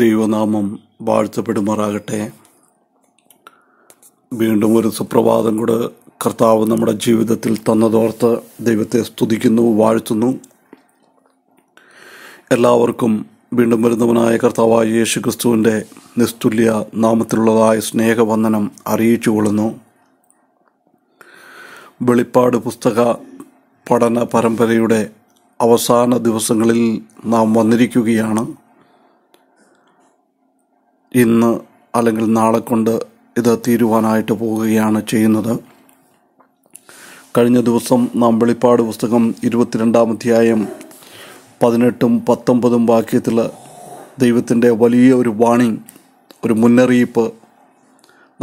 ദൈവനാമം വാഴ്ത്തപ്പെടുമാറാകട്ടെ വീണ്ടും ഒരു സുപ്രഭാതം കൂടെ കർത്താവ് നമ്മുടെ ജീവിതത്തിൽ തന്നതോർത്ത് ദൈവത്തെ സ്തുതിക്കുന്നു വാഴ്ത്തുന്നു എല്ലാവർക്കും വീണ്ടും വരുന്നവനായ കർത്താവായ യേശു ക്രിസ്തുവിൻ്റെ നിസ്തുല്യ നാമത്തിലുള്ളതായ സ്നേഹവന്ദനം അറിയിച്ചു കൊള്ളുന്നു വെളിപ്പാട് പുസ്തക പഠന പരമ്പരയുടെ അവസാന ദിവസങ്ങളിൽ നാം വന്നിരിക്കുകയാണ് ഇന്ന് അല്ലെങ്കിൽ നാളെ കൊണ്ട് ഇത് തീരുവാനായിട്ട് പോവുകയാണ് ചെയ്യുന്നത് കഴിഞ്ഞ ദിവസം നാം വെളിപ്പാട് പുസ്തകം ഇരുപത്തിരണ്ടാം അധ്യായം പതിനെട്ടും പത്തൊമ്പതും വാക്യത്തിൽ ദൈവത്തിൻ്റെ വലിയ ഒരു വാണിംഗ് ഒരു മുന്നറിയിപ്പ്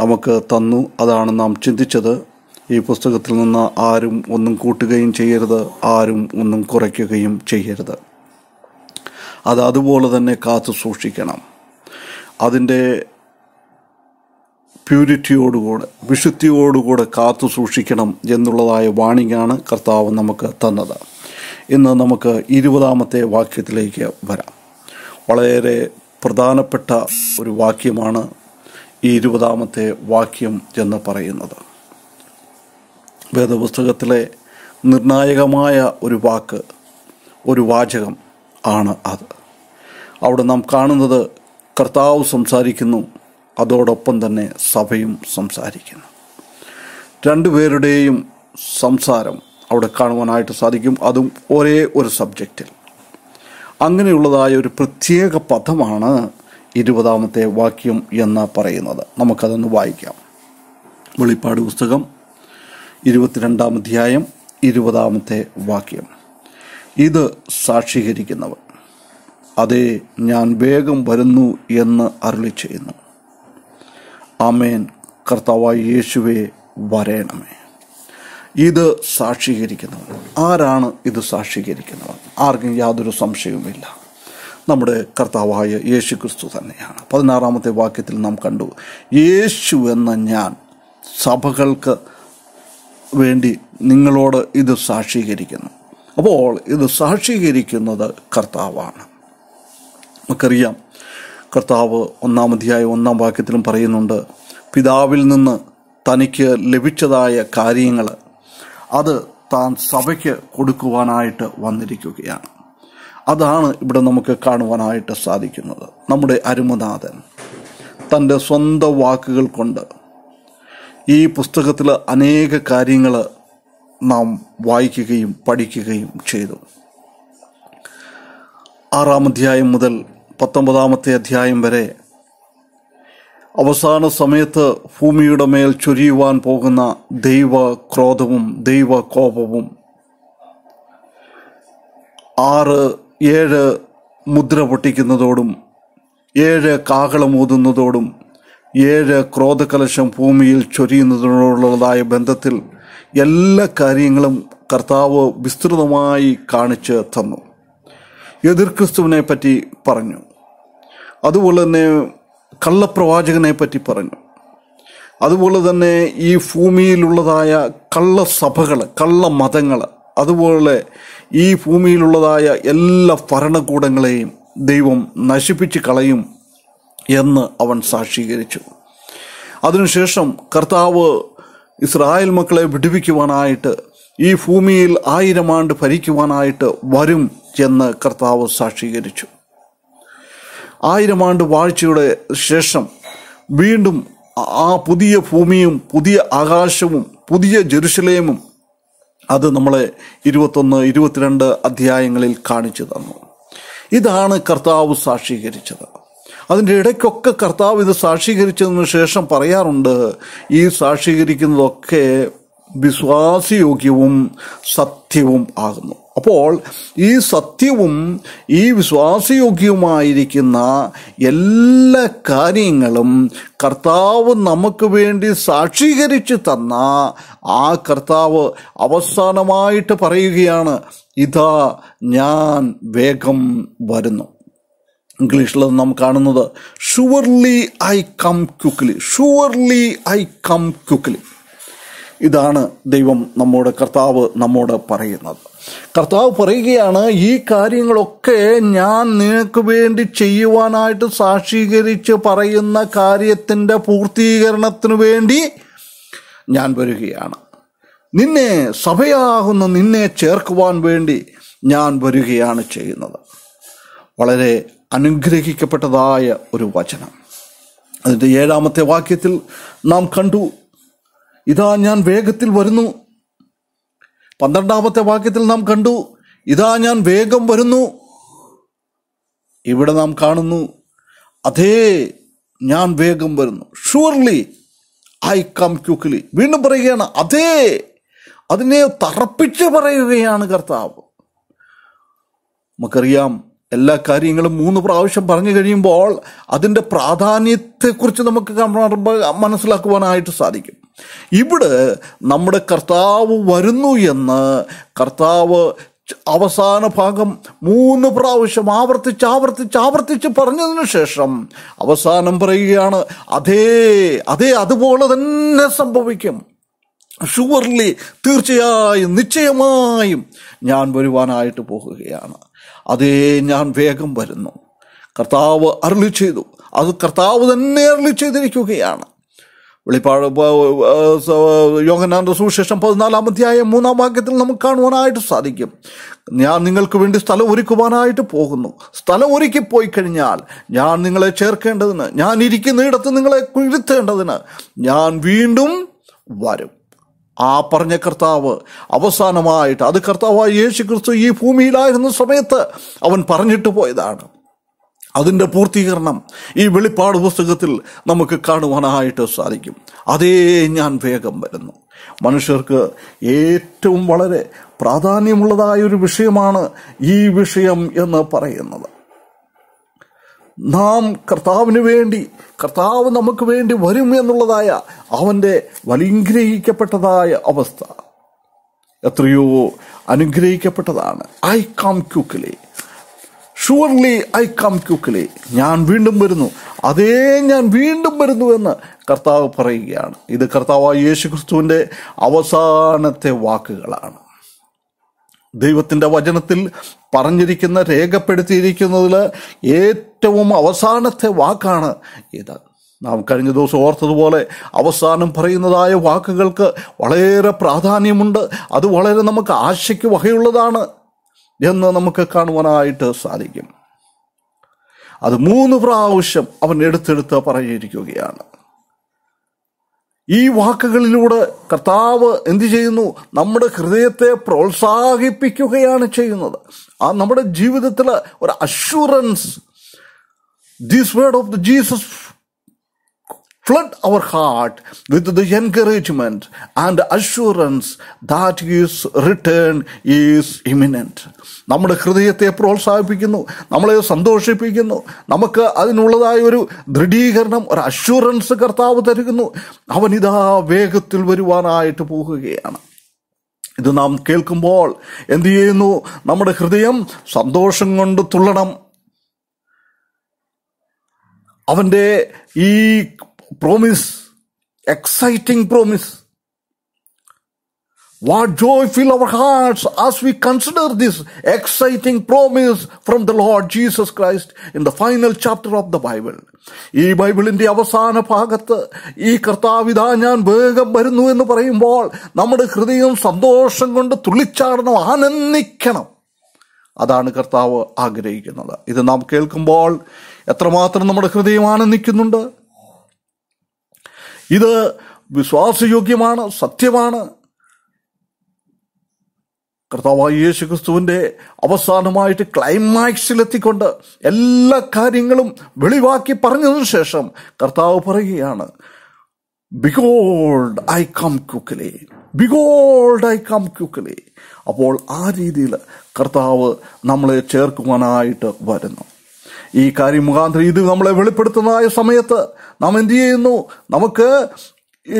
നമുക്ക് തന്നു അതാണ് നാം ചിന്തിച്ചത് ഈ പുസ്തകത്തിൽ നിന്ന് ആരും ഒന്നും കൂട്ടുകയും ചെയ്യരുത് ആരും ഒന്നും കുറയ്ക്കുകയും ചെയ്യരുത് അത് അതുപോലെ തന്നെ കാത്തു സൂക്ഷിക്കണം അതിൻ്റെ പ്യൂരിറ്റിയോടുകൂടെ വിശുദ്ധിയോടുകൂടെ കാത്തു സൂക്ഷിക്കണം എന്നുള്ളതായ വാണിങ്ങാണ് കർത്താവ് നമുക്ക് തന്നത് ഇന്ന് നമുക്ക് ഇരുപതാമത്തെ വാക്യത്തിലേക്ക് വരാം വളരെ പ്രധാനപ്പെട്ട ഒരു വാക്യമാണ് ഈ ഇരുപതാമത്തെ വാക്യം എന്ന് പറയുന്നത് വേദപുസ്തകത്തിലെ നിർണായകമായ ഒരു വാക്ക് ഒരു വാചകം ആണ് അത് അവിടെ നാം കാണുന്നത് കർത്താവ് സംസാരിക്കുന്നു അതോടൊപ്പം തന്നെ സഭയും സംസാരിക്കുന്നു രണ്ടുപേരുടെയും സംസാരം അവിടെ കാണുവാനായിട്ട് സാധിക്കും അതും ഒരേ ഒരു സബ്ജക്റ്റിൽ അങ്ങനെയുള്ളതായ ഒരു പ്രത്യേക പദമാണ് ഇരുപതാമത്തെ വാക്യം എന്ന് പറയുന്നത് നമുക്കതൊന്ന് വായിക്കാം വെളിപ്പാട് പുസ്തകം ഇരുപത്തിരണ്ടാം അധ്യായം ഇരുപതാമത്തെ വാക്യം ഇത് സാക്ഷീകരിക്കുന്നവർ അതേ ഞാൻ വേഗം വരുന്നു എന്ന് അരുളി ചെയ്യുന്നു ആമേൻ കർത്താവായ യേശുവെ വരേണമേ ഇത് സാക്ഷീകരിക്കുന്നവൻ ആരാണ് ഇത് സാക്ഷീകരിക്കുന്നവൻ ആർക്കും യാതൊരു സംശയവുമില്ല നമ്മുടെ കർത്താവായ യേശു ക്രിസ്തു തന്നെയാണ് പതിനാറാമത്തെ വാക്യത്തിൽ നാം കണ്ടു യേശു എന്ന ഞാൻ സഭകൾക്ക് വേണ്ടി നിങ്ങളോട് ഇത് സാക്ഷീകരിക്കുന്നു അപ്പോൾ ഇത് സാക്ഷീകരിക്കുന്നത് കർത്താവാണ് നമുക്കറിയാം കർത്താവ് അധ്യായം ഒന്നാം വാക്യത്തിലും പറയുന്നുണ്ട് പിതാവിൽ നിന്ന് തനിക്ക് ലഭിച്ചതായ കാര്യങ്ങൾ അത് താൻ സഭയ്ക്ക് കൊടുക്കുവാനായിട്ട് വന്നിരിക്കുകയാണ് അതാണ് ഇവിടെ നമുക്ക് കാണുവാനായിട്ട് സാധിക്കുന്നത് നമ്മുടെ അരുമനാഥൻ തൻ്റെ സ്വന്തം വാക്കുകൾ കൊണ്ട് ഈ പുസ്തകത്തിൽ അനേക കാര്യങ്ങൾ നാം വായിക്കുകയും പഠിക്കുകയും ചെയ്തു ആറാം അധ്യായം മുതൽ പത്തൊമ്പതാമത്തെ അധ്യായം വരെ അവസാന സമയത്ത് ഭൂമിയുടെ മേൽ ചൊരിയുവാൻ പോകുന്ന ദൈവ ക്രോധവും ദൈവ കോപവും ആറ് ഏഴ് മുദ്ര പൊട്ടിക്കുന്നതോടും ഏഴ് കാകളമൂതുന്നതോടും ഏഴ് ക്രോധകലശം ഭൂമിയിൽ ചൊരിയുന്നതിനോടുള്ളതായ ബന്ധത്തിൽ എല്ലാ കാര്യങ്ങളും കർത്താവ് വിസ്തൃതമായി കാണിച്ച് തന്നു എതിർക്രിസ്തുവിനെ പറ്റി പറഞ്ഞു അതുപോലെ തന്നെ കള്ളപ്രവാചകനെ പറ്റി പറഞ്ഞു അതുപോലെ തന്നെ ഈ ഭൂമിയിലുള്ളതായ കള്ളസഭകൾ മതങ്ങൾ അതുപോലെ ഈ ഭൂമിയിലുള്ളതായ എല്ലാ ഭരണകൂടങ്ങളെയും ദൈവം നശിപ്പിച്ച് കളയും എന്ന് അവൻ സാക്ഷീകരിച്ചു അതിനുശേഷം കർത്താവ് ഇസ്രായേൽ മക്കളെ വിടുവിക്കുവാനായിട്ട് ഈ ഭൂമിയിൽ ആയിരം ആണ്ട് ഭരിക്കുവാനായിട്ട് വരും എന്ന് കർത്താവ് സാക്ഷീകരിച്ചു ആയിരം ആണ്ട് വാഴ്ചയുടെ ശേഷം വീണ്ടും ആ പുതിയ ഭൂമിയും പുതിയ ആകാശവും പുതിയ ജെറുസലേമും അത് നമ്മളെ ഇരുപത്തൊന്ന് ഇരുപത്തിരണ്ട് അധ്യായങ്ങളിൽ കാണിച്ചു തന്നു ഇതാണ് കർത്താവ് സാക്ഷീകരിച്ചത് അതിൻ്റെ ഇടയ്ക്കൊക്കെ കർത്താവ് ഇത് സാക്ഷീകരിച്ചതിന് ശേഷം പറയാറുണ്ട് ഈ സാക്ഷീകരിക്കുന്നതൊക്കെ വിശ്വാസയോഗ്യവും സത്യവും ആകുന്നു അപ്പോൾ ഈ സത്യവും ഈ വിശ്വാസയോഗ്യവുമായിരിക്കുന്ന എല്ലാ കാര്യങ്ങളും കർത്താവ് നമുക്ക് വേണ്ടി സാക്ഷീകരിച്ചു തന്ന ആ കർത്താവ് അവസാനമായിട്ട് പറയുകയാണ് ഇതാ ഞാൻ വേഗം വരുന്നു ഇംഗ്ലീഷിൽ നാം കാണുന്നത് surely I come quickly surely I come quickly ഇതാണ് ദൈവം നമ്മോട് കർത്താവ് നമ്മോട് പറയുന്നത് കർത്താവ് പറയുകയാണ് ഈ കാര്യങ്ങളൊക്കെ ഞാൻ നിനക്ക് വേണ്ടി ചെയ്യുവാനായിട്ട് സാക്ഷീകരിച്ച് പറയുന്ന കാര്യത്തിൻ്റെ പൂർത്തീകരണത്തിനു വേണ്ടി ഞാൻ വരികയാണ് നിന്നെ സഭയാകുന്ന നിന്നെ ചേർക്കുവാൻ വേണ്ടി ഞാൻ വരികയാണ് ചെയ്യുന്നത് വളരെ അനുഗ്രഹിക്കപ്പെട്ടതായ ഒരു വചനം അതിൻ്റെ ഏഴാമത്തെ വാക്യത്തിൽ നാം കണ്ടു ഇതാ ഞാൻ വേഗത്തിൽ വരുന്നു പന്ത്രണ്ടാമത്തെ വാക്യത്തിൽ നാം കണ്ടു ഇതാ ഞാൻ വേഗം വരുന്നു ഇവിടെ നാം കാണുന്നു അതേ ഞാൻ വേഗം വരുന്നു ഷുവർലി ഐ കം ക്യുക്ലി വീണ്ടും പറയുകയാണ് അതേ അതിനെ തറപ്പിച്ച് പറയുകയാണ് കർത്താവ് നമുക്കറിയാം എല്ലാ കാര്യങ്ങളും മൂന്ന് പ്രാവശ്യം പറഞ്ഞു കഴിയുമ്പോൾ അതിൻ്റെ പ്രാധാന്യത്തെക്കുറിച്ച് നമുക്ക് മനസ്സിലാക്കുവാനായിട്ട് സാധിക്കും ഇവിടെ നമ്മുടെ കർത്താവ് വരുന്നു എന്ന് കർത്താവ് അവസാന ഭാഗം മൂന്ന് പ്രാവശ്യം ആവർത്തിച്ച് ആവർത്തിച്ച് ആവർത്തിച്ച് പറഞ്ഞതിന് ശേഷം അവസാനം പറയുകയാണ് അതേ അതേ അതുപോലെ തന്നെ സംഭവിക്കും ഷുവർലി തീർച്ചയായും നിശ്ചയമായും ഞാൻ വരുവാനായിട്ട് പോകുകയാണ് അതേ ഞാൻ വേഗം വരുന്നു കർത്താവ് അരളി ചെയ്തു അത് കർത്താവ് തന്നെ അരളി ചെയ്തിരിക്കുകയാണ് വെളിപ്പാട് യോഗനാന്ത സുവിശേഷം പതിനാലാം അധ്യായം മൂന്നാം വാക്യത്തിൽ നമുക്ക് കാണുവാനായിട്ട് സാധിക്കും ഞാൻ നിങ്ങൾക്ക് വേണ്ടി സ്ഥലം ഒരുക്കുവാനായിട്ട് പോകുന്നു സ്ഥലം ഒരുക്കി പോയി കഴിഞ്ഞാൽ ഞാൻ നിങ്ങളെ ചേർക്കേണ്ടതിന് ഞാൻ ഇരിക്കുന്നിടത്ത് നിങ്ങളെ കുഴുത്തേണ്ടതിന് ഞാൻ വീണ്ടും വരും ആ പറഞ്ഞ കർത്താവ് അവസാനമായിട്ട് അത് കർത്താവായ യേശു ക്രിസ്തു ഈ ഭൂമിയിലായിരുന്ന സമയത്ത് അവൻ പറഞ്ഞിട്ട് പോയതാണ് അതിൻ്റെ പൂർത്തീകരണം ഈ വെളിപ്പാട് പുസ്തകത്തിൽ നമുക്ക് കാണുവാനായിട്ട് സാധിക്കും അതേ ഞാൻ വേഗം വരുന്നു മനുഷ്യർക്ക് ഏറ്റവും വളരെ പ്രാധാന്യമുള്ളതായൊരു ഒരു വിഷയമാണ് ഈ വിഷയം എന്ന് പറയുന്നത് നാം കർത്താവിന് വേണ്ടി കർത്താവ് നമുക്ക് വേണ്ടി വരും എന്നുള്ളതായ അവൻ്റെ വലിംഗ്രഹിക്കപ്പെട്ടതായ അവസ്ഥ എത്രയോ അനുഗ്രഹിക്കപ്പെട്ടതാണ് I come quickly surely I come quickly ഞാൻ വീണ്ടും വരുന്നു അതേ ഞാൻ വീണ്ടും വരുന്നു എന്ന് കർത്താവ് പറയുകയാണ് ഇത് കർത്താവായ യേശു ക്രിസ്തുവിൻ്റെ അവസാനത്തെ വാക്കുകളാണ് ദൈവത്തിൻ്റെ വചനത്തിൽ പറഞ്ഞിരിക്കുന്ന രേഖപ്പെടുത്തിയിരിക്കുന്നതിൽ ഏറ്റവും അവസാനത്തെ വാക്കാണ് ഇത് നാം കഴിഞ്ഞ ദിവസം ഓർത്തതുപോലെ അവസാനം പറയുന്നതായ വാക്കുകൾക്ക് വളരെ പ്രാധാന്യമുണ്ട് അത് വളരെ നമുക്ക് ആശയ്ക്ക് വകയുള്ളതാണ് എന്ന് നമുക്ക് കാണുവാനായിട്ട് സാധിക്കും അത് മൂന്ന് പ്രാവശ്യം അവൻ എടുത്തെടുത്ത് പറയിരിക്കുകയാണ് ഈ വാക്കുകളിലൂടെ കർത്താവ് എന്ത് ചെയ്യുന്നു നമ്മുടെ ഹൃദയത്തെ പ്രോത്സാഹിപ്പിക്കുകയാണ് ചെയ്യുന്നത് ആ നമ്മുടെ ജീവിതത്തിൽ ഒരു assurance this word of the Jesus flood our heart with the encouragement and assurance that his return is imminent. നമ്മുടെ ഹൃദയത്തെ പ്രോത്സാഹിപ്പിക്കുന്നു നമ്മളെ സന്തോഷിപ്പിക്കുന്നു നമുക്ക് അതിനുള്ളതായ ഒരു ദൃഢീകരണം ഒരു അഷുറൻസ് കർത്താവ് തരുന്നു അവനിതാ വേഗത്തിൽ വരുവാനായിട്ട് പോകുകയാണ് ഇത് നാം കേൾക്കുമ്പോൾ എന്തു ചെയ്യുന്നു നമ്മുടെ ഹൃദയം സന്തോഷം കൊണ്ട് തുള്ളണം അവൻ്റെ ഈ promise, exciting promise. What joy fill our hearts as we consider this exciting promise from the Lord Jesus Christ in the final chapter of the Bible. ഈ ബൈബിളിന്റെ അവസാന ഭാഗത്ത് ഈ കർത്താവിതാ ഞാൻ വേഗം വരുന്നു എന്ന് പറയുമ്പോൾ നമ്മുടെ ഹൃദയം സന്തോഷം കൊണ്ട് തുള്ളിച്ചാടണം ആനന്ദിക്കണം അതാണ് കർത്താവ് ആഗ്രഹിക്കുന്നത് ഇത് നാം കേൾക്കുമ്പോൾ എത്രമാത്രം നമ്മുടെ ഹൃദയം ആനന്ദിക്കുന്നുണ്ട് ഇത് വിശ്വാസയോഗ്യമാണ് സത്യമാണ് കർത്താവായ യേശു ക്രിസ്തുവിൻ്റെ അവസാനമായിട്ട് ക്ലൈമാക്സിലെത്തിക്കൊണ്ട് എല്ലാ കാര്യങ്ങളും വെളിവാക്കി പറഞ്ഞതിനു ശേഷം കർത്താവ് പറയുകയാണ് behold I come quickly behold I come quickly അപ്പോൾ ആ രീതിയിൽ കർത്താവ് നമ്മളെ ചേർക്കുവാനായിട്ട് വരുന്നു ഈ കാര്യം മുഖാന്തരം ഇത് നമ്മളെ വെളിപ്പെടുത്തുന്നതായ സമയത്ത് നാം എന്തു ചെയ്യുന്നു നമുക്ക്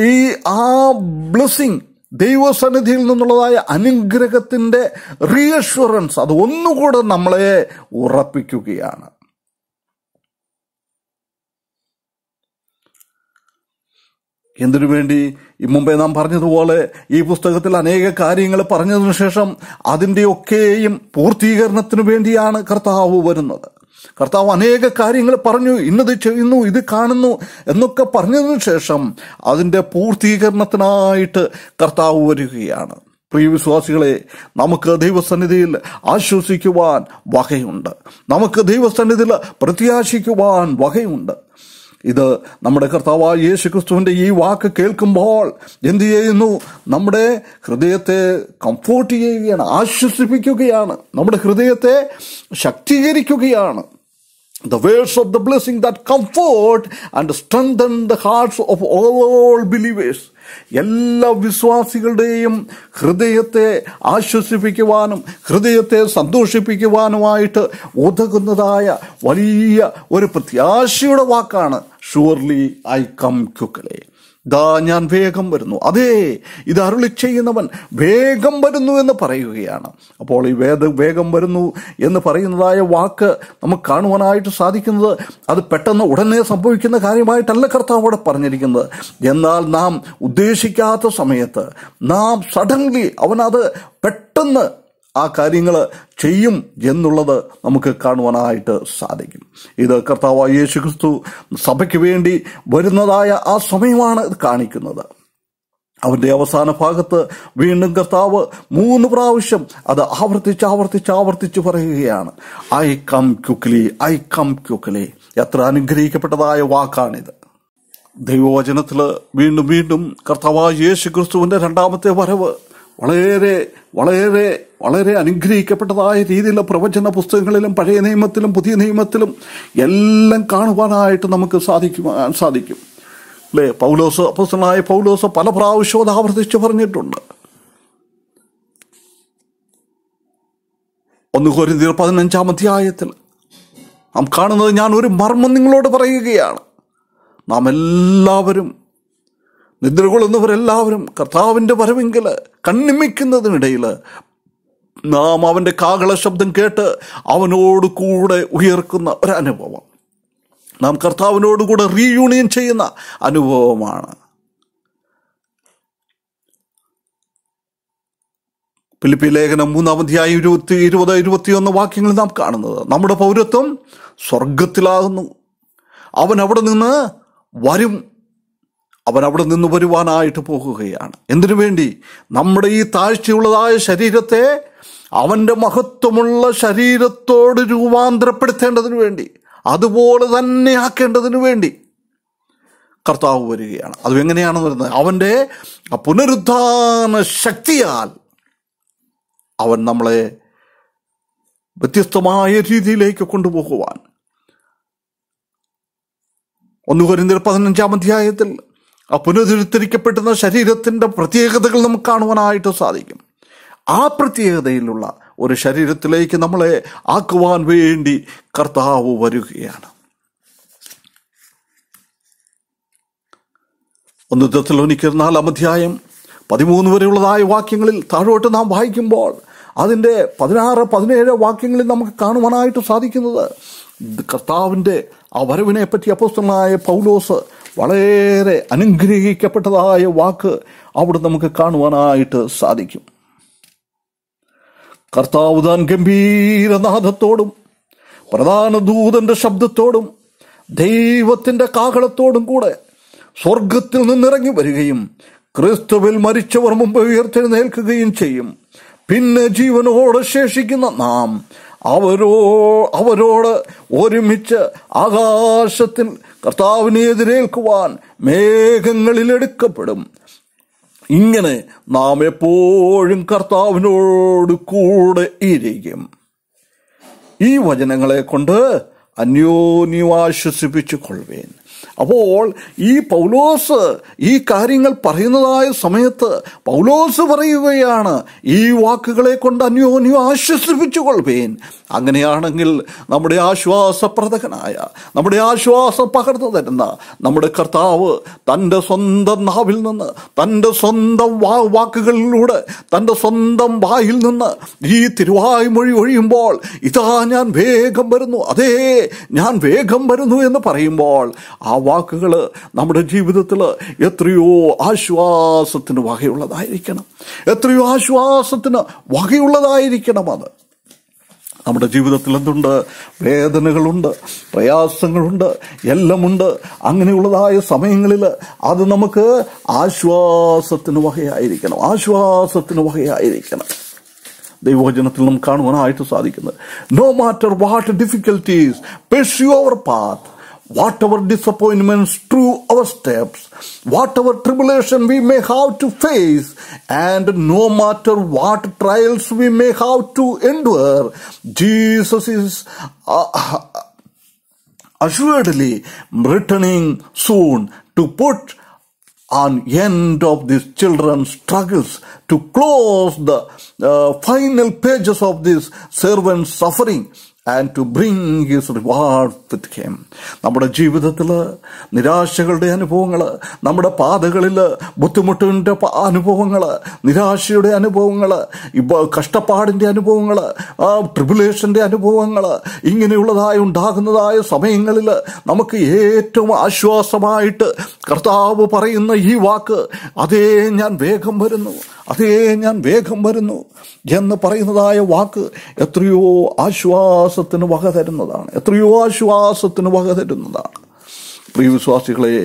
ഈ ആ ബ്ലെസ്സിങ് ദൈവസന്നിധിയിൽ നിന്നുള്ളതായ അനുഗ്രഹത്തിൻ്റെ റീഅഷുറൻസ് അത് ഒന്നുകൂടെ നമ്മളെ ഉറപ്പിക്കുകയാണ് എന്തിനു വേണ്ടി ഈ മുമ്പേ നാം പറഞ്ഞതുപോലെ ഈ പുസ്തകത്തിൽ അനേക കാര്യങ്ങൾ പറഞ്ഞതിനു ശേഷം അതിൻ്റെയൊക്കെയും പൂർത്തീകരണത്തിനു വേണ്ടിയാണ് കർത്താവ് വരുന്നത് കർത്താവ് അനേക കാര്യങ്ങൾ പറഞ്ഞു ഇന്നത് ചെയ്യുന്നു ഇത് കാണുന്നു എന്നൊക്കെ പറഞ്ഞതിന് ശേഷം അതിൻ്റെ പൂർത്തീകരണത്തിനായിട്ട് കർത്താവ് വരികയാണ് പ്രിയ വിശ്വാസികളെ നമുക്ക് ദൈവസന്നിധിയിൽ ആശ്വസിക്കുവാൻ വകയുണ്ട് നമുക്ക് ദൈവസന്നിധിയിൽ പ്രത്യാശിക്കുവാൻ വകയുണ്ട് ഇത് നമ്മുടെ കർത്താവായ യേശു ക്രിസ്തുവിൻ്റെ ഈ വാക്ക് കേൾക്കുമ്പോൾ എന്ത് ചെയ്യുന്നു നമ്മുടെ ഹൃദയത്തെ കംഫോർട്ട് ചെയ്യുകയാണ് ആശ്വസിപ്പിക്കുകയാണ് നമ്മുടെ ഹൃദയത്തെ ശക്തീകരിക്കുകയാണ് the words of the blessing that comfort and strengthen the hearts of all believers. എല്ലാ വിശ്വാസികളുടെയും ഹൃദയത്തെ ആശ്വസിപ്പിക്കുവാനും ഹൃദയത്തെ സന്തോഷിപ്പിക്കുവാനുമായിട്ട് ഉതകുന്നതായ വലിയ ഒരു പ്രത്യാശയുടെ വാക്കാണ് ഷുവർലി ഐ കം ക്യുക്കലേ ദാ ഞാൻ വേഗം വരുന്നു അതേ ഇത് അരുളി ചെയ്യുന്നവൻ വേഗം വരുന്നു എന്ന് പറയുകയാണ് അപ്പോൾ ഈ വേദ വേഗം വരുന്നു എന്ന് പറയുന്നതായ വാക്ക് നമുക്ക് കാണുവാനായിട്ട് സാധിക്കുന്നത് അത് പെട്ടെന്ന് ഉടനെ സംഭവിക്കുന്ന കാര്യമായിട്ടല്ല കർത്താവ് അവിടെ പറഞ്ഞിരിക്കുന്നത് എന്നാൽ നാം ഉദ്ദേശിക്കാത്ത സമയത്ത് നാം സഡൻലി അവനത് പെട്ടെന്ന് ആ കാര്യങ്ങൾ ചെയ്യും എന്നുള്ളത് നമുക്ക് കാണുവാനായിട്ട് സാധിക്കും ഇത് കർത്താവ് യേശു ക്രിസ്തു സഭയ്ക്ക് വേണ്ടി വരുന്നതായ ആ സമയമാണ് ഇത് കാണിക്കുന്നത് അവൻ്റെ അവസാന ഭാഗത്ത് വീണ്ടും കർത്താവ് മൂന്ന് പ്രാവശ്യം അത് ആവർത്തിച്ച് ആവർത്തിച്ച് ആവർത്തിച്ച് പറയുകയാണ് I come quickly I come quickly എത്ര അനുഗ്രഹിക്കപ്പെട്ടതായ വാക്കാണിത് ദൈവവചനത്തിൽ വീണ്ടും വീണ്ടും കർത്താവ് യേശു ക്രിസ്തുവിൻ്റെ രണ്ടാമത്തെ വരവ് വളരെ വളരെ വളരെ അനുഗ്രഹിക്കപ്പെട്ടതായ രീതിയിലുള്ള പ്രവചന പുസ്തകങ്ങളിലും പഴയ നിയമത്തിലും പുതിയ നിയമത്തിലും എല്ലാം കാണുവാനായിട്ട് നമുക്ക് സാധിക്കുവാൻ സാധിക്കും അല്ലേ പൗലോസ് അപ്പസ്തനായ പൗലോസ് പല പ്രാവശ്യവും ആവർത്തിച്ച് പറഞ്ഞിട്ടുണ്ട് ഒന്ന് കോരിന്തിയർ പതിനഞ്ചാം അധ്യായത്തിൽ നാം കാണുന്നത് ഞാൻ ഒരു മർമ്മം നിങ്ങളോട് പറയുകയാണ് നാം എല്ലാവരും നിദ്രകൊള്ളുന്നവരെല്ലാവരും കർത്താവിൻ്റെ വരവെങ്കിൽ കണ്ണിമിക്കുന്നതിനിടയിൽ നാം അവൻ്റെ കാകള ശബ്ദം കേട്ട് അവനോട് കൂടെ ഉയർക്കുന്ന ഒരനുഭവം നാം കർത്താവിനോടുകൂടെ റീയൂണിയൻ ചെയ്യുന്ന അനുഭവമാണ് ഫിലിപ്പി ലേഖനം മൂന്നാം ഇരുപത്തി ഇരുപത് ഇരുപത്തിയൊന്ന് വാക്യങ്ങൾ നാം കാണുന്നത് നമ്മുടെ പൗരത്വം സ്വർഗത്തിലാകുന്നു അവൻ അവിടെ നിന്ന് വരും അവൻ അവിടെ നിന്ന് വരുവാനായിട്ട് പോകുകയാണ് എന്തിനു വേണ്ടി നമ്മുടെ ഈ താഴ്ചയുള്ളതായ ശരീരത്തെ അവൻ്റെ മഹത്വമുള്ള ശരീരത്തോട് രൂപാന്തരപ്പെടുത്തേണ്ടതിനു വേണ്ടി അതുപോലെ തന്നെ ആക്കേണ്ടതിനു വേണ്ടി കർത്താവ് വരികയാണ് അത് എങ്ങനെയാണെന്ന് വരുന്നത് അവൻ്റെ പുനരുദ്ധാന ശക്തിയാൽ അവൻ നമ്മളെ വ്യത്യസ്തമായ രീതിയിലേക്ക് കൊണ്ടുപോകുവാൻ ഒന്ന് പതിനഞ്ചാം അധ്യായത്തിൽ പുനരുദ്ധരിക്കപ്പെടുന്ന ശരീരത്തിൻ്റെ പ്രത്യേകതകൾ നമുക്ക് കാണുവാനായിട്ട് സാധിക്കും ആ പ്രത്യേകതയിലുള്ള ഒരു ശരീരത്തിലേക്ക് നമ്മളെ ആക്കുവാൻ വേണ്ടി കർത്താവ് വരികയാണ് ഒന്ന് തെത്തലോനിക്ക് നാലാം അധ്യായം പതിമൂന്ന് വരെയുള്ളതായ വാക്യങ്ങളിൽ താഴോട്ട് നാം വായിക്കുമ്പോൾ അതിൻ്റെ പതിനാറ് പതിനേഴ് വാക്യങ്ങളിൽ നമുക്ക് കാണുവാനായിട്ട് സാധിക്കുന്നത് കർത്താവിൻ്റെ ആ വരവിനെ പറ്റി അപ്പോസ്തനായ പൗലോസ് വളരെ അനുഗ്രഹിക്കപ്പെട്ടതായ വാക്ക് അവിടെ നമുക്ക് കാണുവാനായിട്ട് സാധിക്കും കർത്താവ് താൻ ഗംഭീരനാഥത്തോടും പ്രധാന ദൂതന്റെ ശബ്ദത്തോടും ദൈവത്തിന്റെ കാഹളത്തോടും കൂടെ സ്വർഗത്തിൽ നിന്നിറങ്ങി വരികയും ക്രിസ്തുവിൽ മരിച്ചവർ മുമ്പ് ഉയർത്തെഴുന്നേൽക്കുകയും ചെയ്യും പിന്നെ ജീവനോട് ശേഷിക്കുന്ന നാം അവരോ അവരോട് ഒരുമിച്ച് ആകാശത്തിൽ കർത്താവിനെ എതിരേൽക്കുവാൻ മേഘങ്ങളിൽ എടുക്കപ്പെടും ഇങ്ങനെ നാം എപ്പോഴും കർത്താവിനോട് കൂടെ ഇരിക്കും ഈ വചനങ്ങളെ കൊണ്ട് അന്യോന്യമാശ്വസിപ്പിച്ചു കൊള്ളുവേൻ അപ്പോൾ ഈ പൗലോസ് ഈ കാര്യങ്ങൾ പറയുന്നതായ സമയത്ത് പൗലോസ് പറയുകയാണ് ഈ വാക്കുകളെ കൊണ്ട് അന്യോന്യം ആശ്വസിപ്പിച്ചു കൊള്ളുവേൻ അങ്ങനെയാണെങ്കിൽ നമ്മുടെ ആശ്വാസപ്രദകനായ നമ്മുടെ ആശ്വാസം പകർന്നു തരുന്ന നമ്മുടെ കർത്താവ് തൻ്റെ സ്വന്തം നാവിൽ നിന്ന് തൻ്റെ സ്വന്തം വാ വാക്കുകളിലൂടെ തൻ്റെ സ്വന്തം വായിൽ നിന്ന് ഈ തിരുവായ്മൊഴി ഒഴിയുമ്പോൾ ഇതാ ഞാൻ വേഗം വരുന്നു അതേ ഞാൻ വേഗം വരുന്നു എന്ന് പറയുമ്പോൾ ആ വാക്കുകൾ നമ്മുടെ ജീവിതത്തിൽ എത്രയോ ആശ്വാസത്തിന് വകയുള്ളതായിരിക്കണം എത്രയോ ആശ്വാസത്തിന് വകയുള്ളതായിരിക്കണം അത് നമ്മുടെ ജീവിതത്തിൽ എന്തുണ്ട് വേദനകളുണ്ട് പ്രയാസങ്ങളുണ്ട് എല്ലാമുണ്ട് അങ്ങനെയുള്ളതായ സമയങ്ങളിൽ അത് നമുക്ക് ആശ്വാസത്തിന് വകയായിരിക്കണം ആശ്വാസത്തിന് വകയായിരിക്കണം ദൈവവചനത്തിൽ നാം കാണുവാനായിട്ട് സാധിക്കുന്നത് no matter what difficulties pursue our path what our disappointments through our steps what our tribulation we may have to face and no matter what trials we may have to endure Jesus is assuredly returning soon to put an end of these children's struggles to close the uh, final pages of this servant's suffering and to bring his reward with him നമ്മുടെ ജീവിതത്തിൽ നിരാശകളുടെ അനുഭവങ്ങൾ നമ്മുടെ പാതകളിൽ ബുദ്ധിമുട്ടിൻ്റെ അനുഭവങ്ങൾ നിരാശയുടെ അനുഭവങ്ങൾ കഷ്ടപ്പാടിൻ്റെ അനുഭവങ്ങൾ ട്രിബുലേഷൻ്റെ അനുഭവങ്ങൾ ഇങ്ങനെയുള്ളതായി ഉണ്ടാകുന്നതായ സമയങ്ങളിൽ നമുക്ക് ഏറ്റവും ആശ്വാസമായിട്ട് കർത്താവ് പറയുന്ന ഈ വാക്ക് അതേ ഞാൻ വേഗം വരുന്നു അതേ ഞാൻ വേഗം വരുന്നു എന്ന് പറയുന്നതായ വാക്ക് എത്രയോ ആശ്വാസത്തിന് വക തരുന്നതാണ് എത്രയോ ആശ്വാസത്തിന് വക തരുന്നതാണ് പ്രിയവിശ്വാസികളെ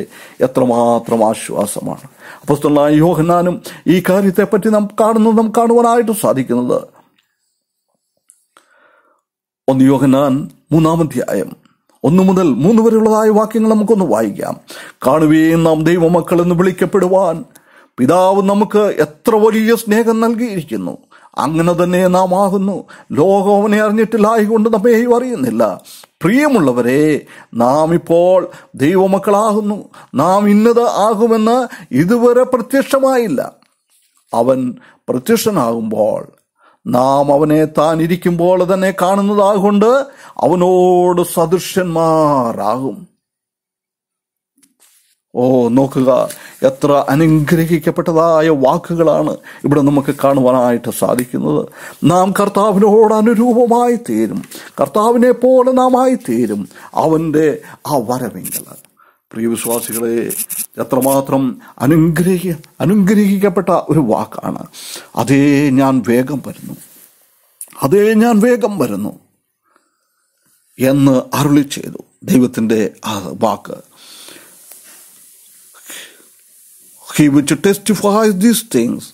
എത്രമാത്രം ആശ്വാസമാണ് അപ്പസ്തനായ യോഹനാനും ഈ കാര്യത്തെപ്പറ്റി നാം കാണുന്നത് നാം കാണുവാനായിട്ട് സാധിക്കുന്നത് ഒന്ന് യോഹനാൻ മൂന്നാമധ്യായം ഒന്നു മുതൽ മൂന്ന് വരെയുള്ളതായ വാക്യങ്ങൾ നമുക്കൊന്ന് വായിക്കാം കാണുകയും നാം ദൈവമക്കളെന്ന് വിളിക്കപ്പെടുവാൻ പിതാവ് നമുക്ക് എത്ര വലിയ സ്നേഹം നൽകിയിരിക്കുന്നു അങ്ങനെ തന്നെ നാം ആകുന്നു ലോകം അവനെ അറിഞ്ഞിട്ടില്ലായകൊണ്ട് നമ്മെയും അറിയുന്നില്ല പ്രിയമുള്ളവരെ നാം ഇപ്പോൾ ദൈവമക്കളാകുന്നു നാം ഇന്നത് ആകുമെന്ന് ഇതുവരെ പ്രത്യക്ഷമായില്ല അവൻ പ്രത്യക്ഷനാകുമ്പോൾ നാം അവനെ താൻ ഇരിക്കുമ്പോൾ തന്നെ കാണുന്നതാകൊണ്ട് അവനോട് സദൃശ്യന്മാരാകും ഓ നോക്കുക എത്ര അനുഗ്രഹിക്കപ്പെട്ടതായ വാക്കുകളാണ് ഇവിടെ നമുക്ക് കാണുവാനായിട്ട് സാധിക്കുന്നത് നാം കർത്താവിനോട് അനുരൂപമായി തീരും കർത്താവിനെ പോലെ നാം തീരും അവൻ്റെ ആ വരവെങ്കിൽ പ്രിയ വിശ്വാസികളെ എത്രമാത്രം അനുഗ്രഹ അനുഗ്രഹിക്കപ്പെട്ട ഒരു വാക്കാണ് അതേ ഞാൻ വേഗം വരുന്നു അതേ ഞാൻ വേഗം വരുന്നു എന്ന് അരുളി ചെയ്തു ദൈവത്തിൻ്റെ ആ വാക്ക് he which testifies these things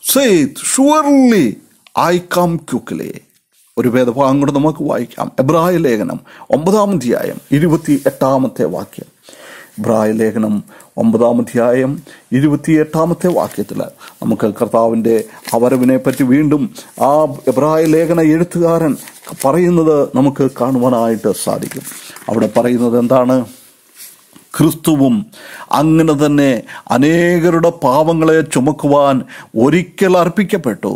saith, surely I come quickly. ഒരു ഭേദഭാഗം കൂടെ നമുക്ക് വായിക്കാം എബ്രായ ലേഖനം ഒമ്പതാം അധ്യായം ഇരുപത്തി എട്ടാമത്തെ വാക്യം എബ്രായ ലേഖനം ഒമ്പതാം അധ്യായം ഇരുപത്തി എട്ടാമത്തെ വാക്യത്തിൽ നമുക്ക് കർത്താവിൻ്റെ അവരവിനെ പറ്റി വീണ്ടും ആ എബ്രായ ലേഖന എഴുത്തുകാരൻ പറയുന്നത് നമുക്ക് കാണുവാനായിട്ട് സാധിക്കും അവിടെ പറയുന്നത് എന്താണ് ക്രിസ്തുവും അങ്ങനെ തന്നെ അനേകരുടെ പാവങ്ങളെ ചുമക്കുവാൻ ഒരിക്കൽ അർപ്പിക്കപ്പെട്ടു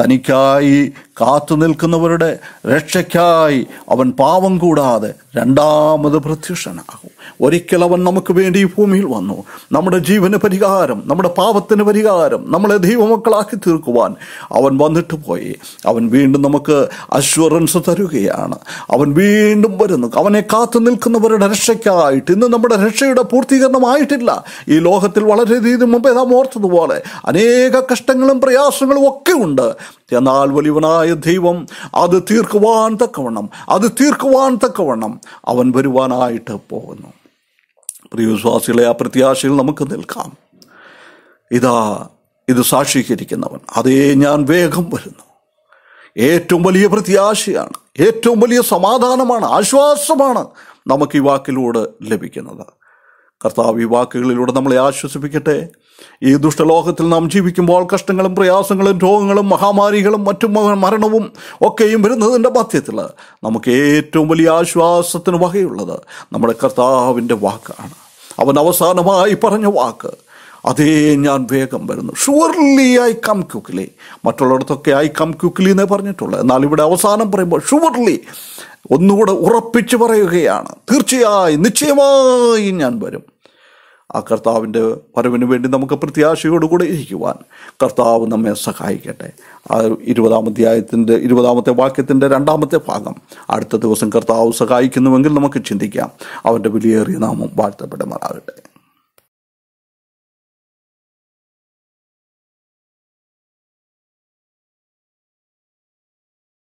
തനിക്കായി കാത്തു നിൽക്കുന്നവരുടെ രക്ഷയ്ക്കായി അവൻ പാവം കൂടാതെ രണ്ടാമത് പ്രത്യക്ഷനാകും ഒരിക്കൽ അവൻ നമുക്ക് വേണ്ടി ഭൂമിയിൽ വന്നു നമ്മുടെ ജീവന് പരിഹാരം നമ്മുടെ പാപത്തിന് പരിഹാരം നമ്മളെ ദൈവമക്കളാക്കി തീർക്കുവാൻ അവൻ വന്നിട്ട് പോയി അവൻ വീണ്ടും നമുക്ക് അഷ്വറൻസ് തരുകയാണ് അവൻ വീണ്ടും വരുന്നു അവനെ കാത്തു നിൽക്കുന്നവരുടെ രക്ഷയ്ക്കായിട്ട് ഇന്ന് നമ്മുടെ രക്ഷയുടെ പൂർത്തീകരണമായിട്ടില്ല ഈ ലോകത്തിൽ വളരെയധികം മുമ്പേ നാം ഓർത്തതുപോലെ അനേക കഷ്ടങ്ങളും പ്രയാസങ്ങളും ഒക്കെ ഉണ്ട് എന്നാൽ വലിയവനായ ദൈവം അത് തീർക്കുവാൻ തക്കവണ്ണം അത് തീർക്കുവാൻ തക്കവണ്ണം അവൻ വരുവാനായിട്ട് പോകുന്നു പ്രിയവിശ്വാസികളെ ആ പ്രത്യാശയിൽ നമുക്ക് നിൽക്കാം ഇതാ ഇത് സാക്ഷീകരിക്കുന്നവൻ അതേ ഞാൻ വേഗം വരുന്നു ഏറ്റവും വലിയ പ്രത്യാശയാണ് ഏറ്റവും വലിയ സമാധാനമാണ് ആശ്വാസമാണ് നമുക്ക് ഈ വാക്കിലൂടെ ലഭിക്കുന്നത് കർത്താവ് ഈ വാക്കുകളിലൂടെ നമ്മളെ ആശ്വസിപ്പിക്കട്ടെ ഈ ദുഷ്ടലോകത്തിൽ നാം ജീവിക്കുമ്പോൾ കഷ്ടങ്ങളും പ്രയാസങ്ങളും രോഗങ്ങളും മഹാമാരികളും മറ്റും മരണവും ഒക്കെയും വരുന്നതിൻ്റെ മധ്യത്തിൽ നമുക്ക് ഏറ്റവും വലിയ ആശ്വാസത്തിന് വകയുള്ളത് നമ്മുടെ കർത്താവിൻ്റെ വാക്കാണ് അവൻ അവസാനമായി പറഞ്ഞ വാക്ക് അതേ ഞാൻ വേഗം വരുന്നു ഷുവർലി ഐ കം ക്യുക്ലി മറ്റുള്ളിടത്തൊക്കെ ഐ കം ക്യുക്ലി എന്നേ പറഞ്ഞിട്ടുള്ളൂ എന്നാൽ ഇവിടെ അവസാനം പറയുമ്പോൾ ഷുവർലി ഒന്നുകൂടെ ഉറപ്പിച്ചു പറയുകയാണ് തീർച്ചയായും നിശ്ചയമായും ഞാൻ വരും ആ കർത്താവിൻ്റെ വരവിന് വേണ്ടി നമുക്ക് പ്രത്യാശയോടുകൂടെ ഇരിക്കുവാൻ കർത്താവ് നമ്മെ സഹായിക്കട്ടെ ആ ഇരുപതാം അധ്യായത്തിൻ്റെ ഇരുപതാമത്തെ വാക്യത്തിൻ്റെ രണ്ടാമത്തെ ഭാഗം അടുത്ത ദിവസം കർത്താവ് സഹായിക്കുന്നുവെങ്കിൽ നമുക്ക് ചിന്തിക്കാം അവൻ്റെ വിലയേറിയ നാമം വാഴ്ത്തപ്പെടുമാറാകട്ടെ